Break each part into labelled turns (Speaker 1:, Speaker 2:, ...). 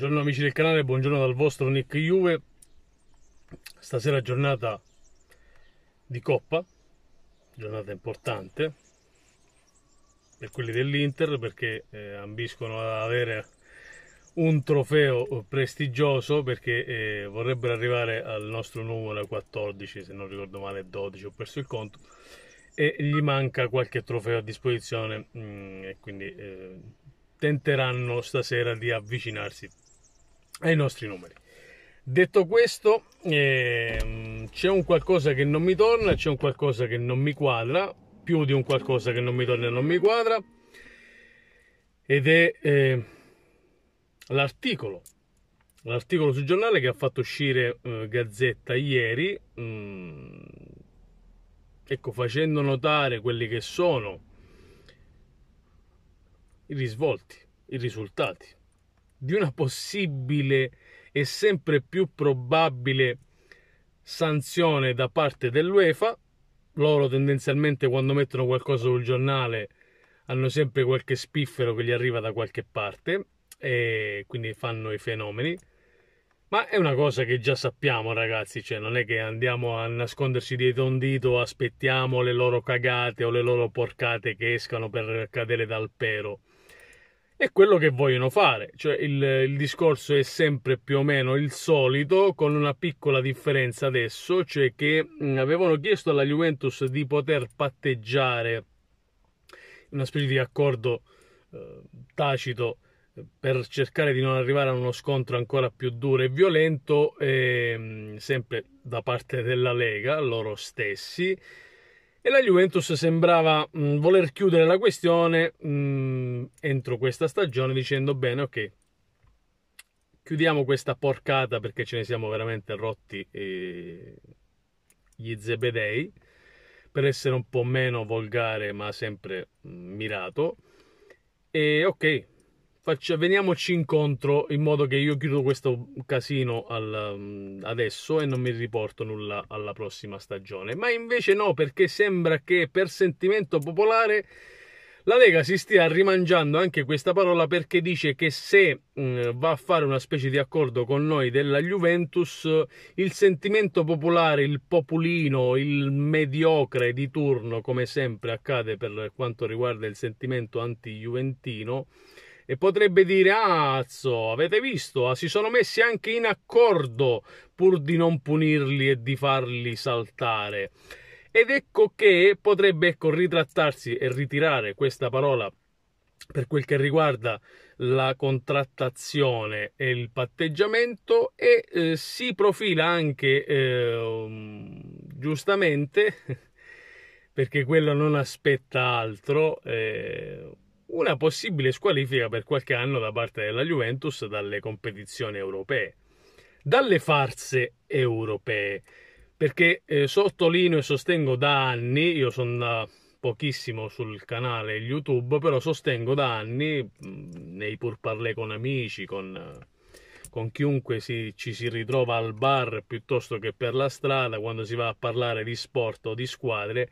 Speaker 1: Buongiorno amici del canale, buongiorno dal vostro Nick Juve. Stasera giornata di Coppa, giornata importante per quelli dell'Inter perché eh, ambiscono ad avere un trofeo prestigioso perché eh, vorrebbero arrivare al nostro numero 14, se non ricordo male 12, ho perso il conto e gli manca qualche trofeo a disposizione mh, mm, e quindi eh, tenteranno stasera di avvicinarsi ai nostri numeri. Detto questo, eh, c'è un qualcosa che non mi torna, c'è un qualcosa che non mi quadra, più di un qualcosa che non mi torna e non mi quadra, ed è eh, l'articolo, l'articolo sul giornale che ha fatto uscire eh, Gazzetta ieri, mh, mm, ecco, facendo notare quelli che sono i risvolti, i risultati di una possibile e sempre più probabile sanzione da parte dell'UEFA. Loro tendenzialmente quando mettono qualcosa sul giornale hanno sempre qualche spiffero che gli arriva da qualche parte e quindi fanno i fenomeni. Ma è una cosa che già sappiamo, ragazzi, cioè non è che andiamo a nasconderci dietro un dito, aspettiamo le loro cagate o le loro porcate che escano per cadere dal pero è quello che vogliono fare, cioè il, il, discorso è sempre più o meno il solito, con una piccola differenza adesso, cioè che mm, avevano chiesto alla Juventus di poter patteggiare una specie di accordo eh, tacito eh, per cercare di non arrivare a uno scontro ancora più duro e violento, eh, sempre da parte della Lega, loro stessi, e la Juventus sembrava mh, mm, voler chiudere la questione mh, mm, entro questa stagione dicendo bene ok chiudiamo questa porcata perché ce ne siamo veramente rotti eh, gli zebedei per essere un po' meno volgare ma sempre mh, mm, mirato e ok Faccia, veniamoci incontro in modo che io chiudo questo casino al, um, adesso e non mi riporto nulla alla prossima stagione. Ma invece no, perché sembra che per sentimento popolare la Lega si stia rimangiando anche questa parola perché dice che se mh, mm, va a fare una specie di accordo con noi della Juventus, il sentimento popolare, il populino, il mediocre di turno, come sempre accade per quanto riguarda il sentimento anti-juventino, e potrebbe dire azzo, avete visto? Ah, si sono messi anche in accordo pur di non punirli e di farli saltare. Ed ecco che potrebbe ecco, ritrattarsi e ritirare questa parola per quel che riguarda la contrattazione e il patteggiamento e eh, si profila anche eh, giustamente perché quello non aspetta altro eh, una possibile squalifica per qualche anno da parte della Juventus dalle competizioni europee, dalle farze europee, perché eh, sottolineo e sostengo da anni, io sono da pochissimo sul canale YouTube, però sostengo da anni, nei pur parlé con amici, con, con chiunque si, ci si ritrova al bar piuttosto che per la strada, quando si va a parlare di sport o di squadre,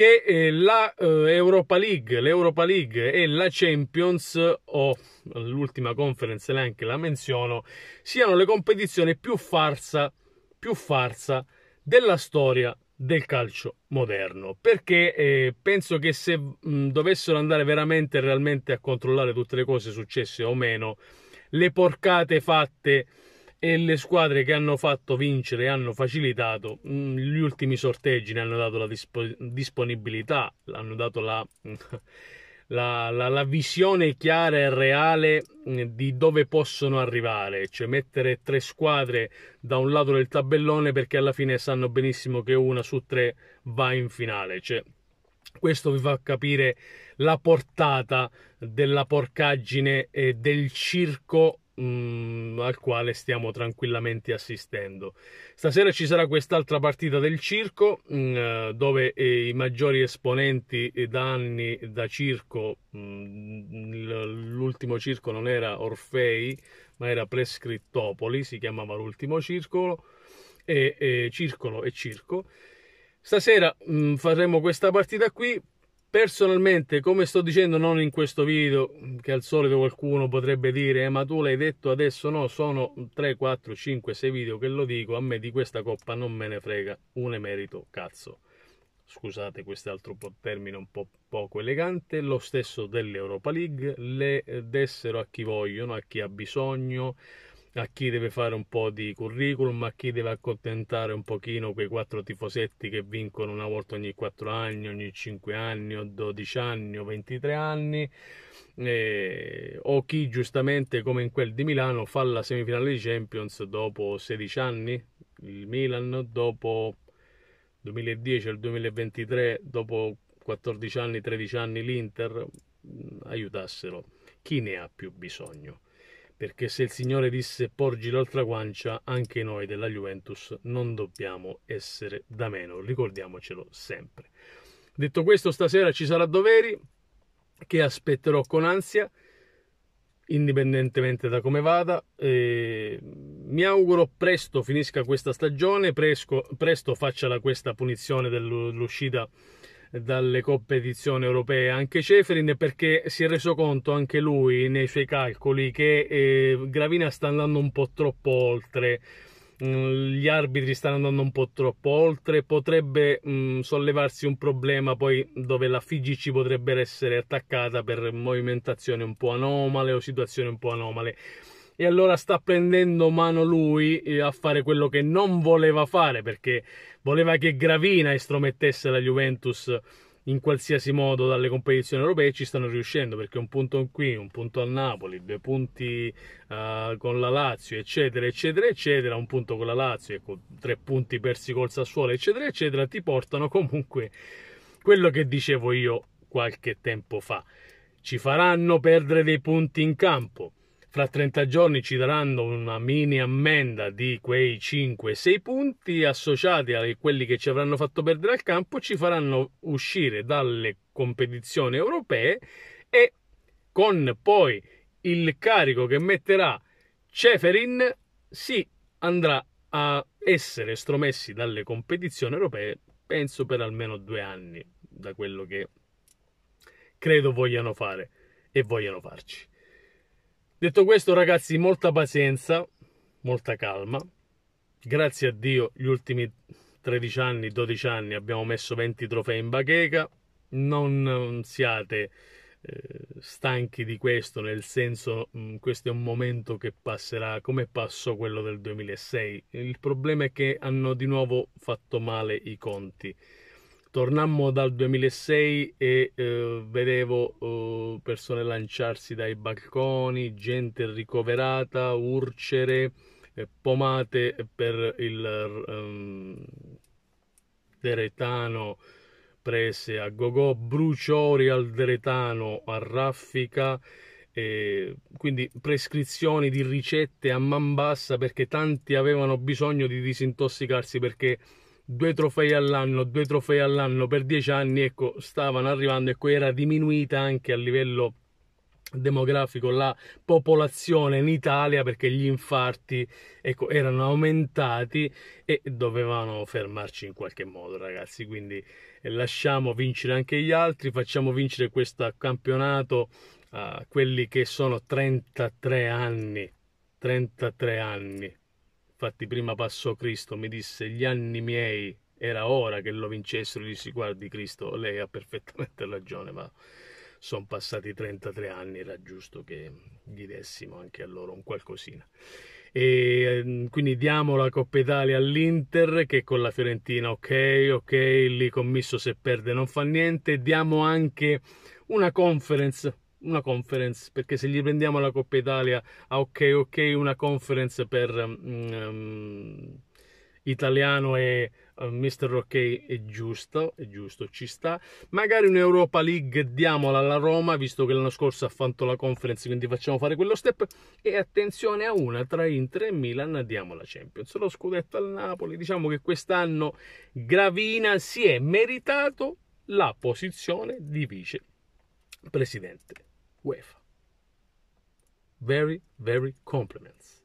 Speaker 1: che eh, la eh, Europa League, l'Europa League e la Champions, o l'ultima conference neanche la menziono, siano le competizioni più farsa, più farsa della storia del calcio moderno perché eh, penso che se mh, mm, dovessero andare veramente realmente a controllare tutte le cose successe o meno le porcate fatte e le squadre che hanno fatto vincere hanno facilitato mm, gli ultimi sorteggi ne hanno dato la disp- disponibilità hanno dato la, la, la, la, visione chiara e reale mm, di dove possono arrivare cioè mettere tre squadre da un lato del tabellone perché alla fine sanno benissimo che una su tre va in finale cioè, questo vi fa capire la portata della porcaggine e del circo mh, mm, al quale stiamo tranquillamente assistendo. Stasera ci sarà quest'altra partita del circo mh, mm, dove eh, i maggiori esponenti da anni da circo, mh, mm, l'ultimo circo non era Orfei ma era Prescrittopoli, si chiamava l'ultimo circolo, e, e circolo e circo. Stasera faremo questa partita qui Personalmente, come sto dicendo non in questo video, che al solito qualcuno potrebbe dire eh, ma tu l'hai detto adesso no, sono 3, 4, 5, 6 video che lo dico, a me di questa coppa non me ne frega un emerito cazzo. Scusate quest'altro termine un po' poco elegante, lo stesso dell'Europa League, le eh, dessero a chi vogliono, a chi ha bisogno, a chi deve fare un po' di curriculum, a chi deve accontentare un pochino quei quattro tifosetti che vincono una volta ogni 4 anni, ogni 5 anni, o 12 anni, o 23 anni, eh, o chi giustamente come in quel di Milano fa la semifinale di Champions dopo 16 anni, il Milan dopo 2010 al 2023, dopo 14 anni, 13 anni l'Inter, aiutassero chi ne ha più bisogno perché se il Signore disse porgi l'altra guancia, anche noi della Juventus non dobbiamo essere da meno, ricordiamocelo sempre. Detto questo, stasera ci sarà Doveri, che aspetterò con ansia, indipendentemente da come vada. Eh, mi auguro presto finisca questa stagione, presco, presto faccia questa punizione dell'uscita dalle competizioni europee anche Ceferin perché si è reso conto anche lui nei suoi calcoli che eh, Gravina sta andando un po' troppo oltre mm, gli arbitri stanno andando un po' troppo oltre, potrebbe mh, mm, sollevarsi un problema poi dove la FIGC potrebbe essere attaccata per movimentazioni un po' anomale o situazioni un po' anomale e allora sta prendendo mano lui eh, a fare quello che non voleva fare perché voleva che Gravina estromettesse la Juventus in qualsiasi modo dalle competizioni europee ci stanno riuscendo perché un punto qui, un punto al Napoli, due punti uh, con la Lazio, eccetera, eccetera, eccetera, un punto con la Lazio, ecco, tre punti persi col Sassuolo, eccetera, eccetera, ti portano comunque quello che dicevo io qualche tempo fa. Ci faranno perdere dei punti in campo, fra 30 giorni ci daranno una mini ammenda di quei 5-6 punti associati a quelli che ci avranno fatto perdere al campo, ci faranno uscire dalle competizioni europee e con poi il carico che metterà Ceferin si andrà a essere stromessi dalle competizioni europee, penso per almeno due anni, da quello che credo vogliano fare e vogliono farci. Detto questo, ragazzi, molta pazienza, molta calma. Grazie a Dio, gli ultimi 13 anni, 12 anni abbiamo messo 20 trofei in bacheca. Non mm, siate eh, stanchi di questo, nel senso mm, questo è un momento che passerà come passò quello del 2006. Il problema è che hanno di nuovo fatto male i conti tornammo dal 2006 e eh, vedevo eh, persone lanciarsi dai balconi, gente ricoverata, urcere, eh, pomate per il um, deretano prese a gogo, bruciori al deretano a raffica, quindi prescrizioni di ricette a man bassa perché tanti avevano bisogno di disintossicarsi perché due trofei all'anno, due trofei all'anno per dieci anni, ecco, stavano arrivando, e ecco, era diminuita anche a livello demografico la popolazione in Italia perché gli infarti ecco, erano aumentati e dovevano fermarci in qualche modo ragazzi quindi eh, lasciamo vincere anche gli altri facciamo vincere questo campionato a quelli che sono 33 anni 33 anni Infatti prima passò Cristo, mi disse gli anni miei, era ora che lo vincessero, gli si guardi Cristo, lei ha perfettamente ragione, ma sono passati 33 anni, era giusto che gli dessimo anche a loro un qualcosina. E mm, quindi diamo la Coppa Italia all'Inter che con la Fiorentina ok, ok, lì commisso se perde non fa niente, diamo anche una conference una conference, perché se gli prendiamo la Coppa Italia, ah, ok, ok, una conference per um, italiano e uh, Mister Ok è giusto, è giusto, ci sta. Magari un'Europa League diamola alla Roma, visto che l'anno scorso ha fatto la conference, quindi facciamo fare quello step. E attenzione a una tra Inter e Milan, diamo la Champions. Lo scudetto al Napoli, diciamo che quest'anno Gravina si è meritato la posizione di vice presidente. UEFA. Very, very compliments.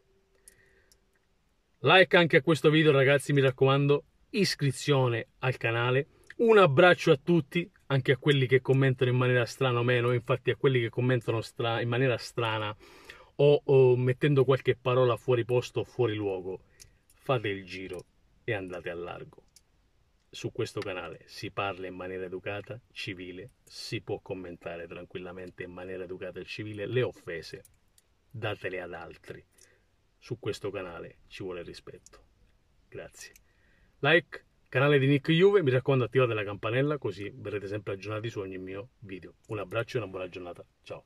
Speaker 1: Like anche a questo video ragazzi, mi raccomando, iscrizione al canale. Un abbraccio a tutti, anche a quelli che commentano in maniera strana o meno, infatti a quelli che commentano in maniera strana o, o mettendo qualche parola fuori posto o fuori luogo. Fate il giro e andate a largo su questo canale si parla in maniera educata, civile, si può commentare tranquillamente in maniera educata e civile le offese, datele ad altri. Su questo canale ci vuole rispetto. Grazie. Like, canale di Nick Juve, mi raccomando attivate la campanella così verrete sempre aggiornati su ogni mio video. Un abbraccio e una buona giornata. Ciao.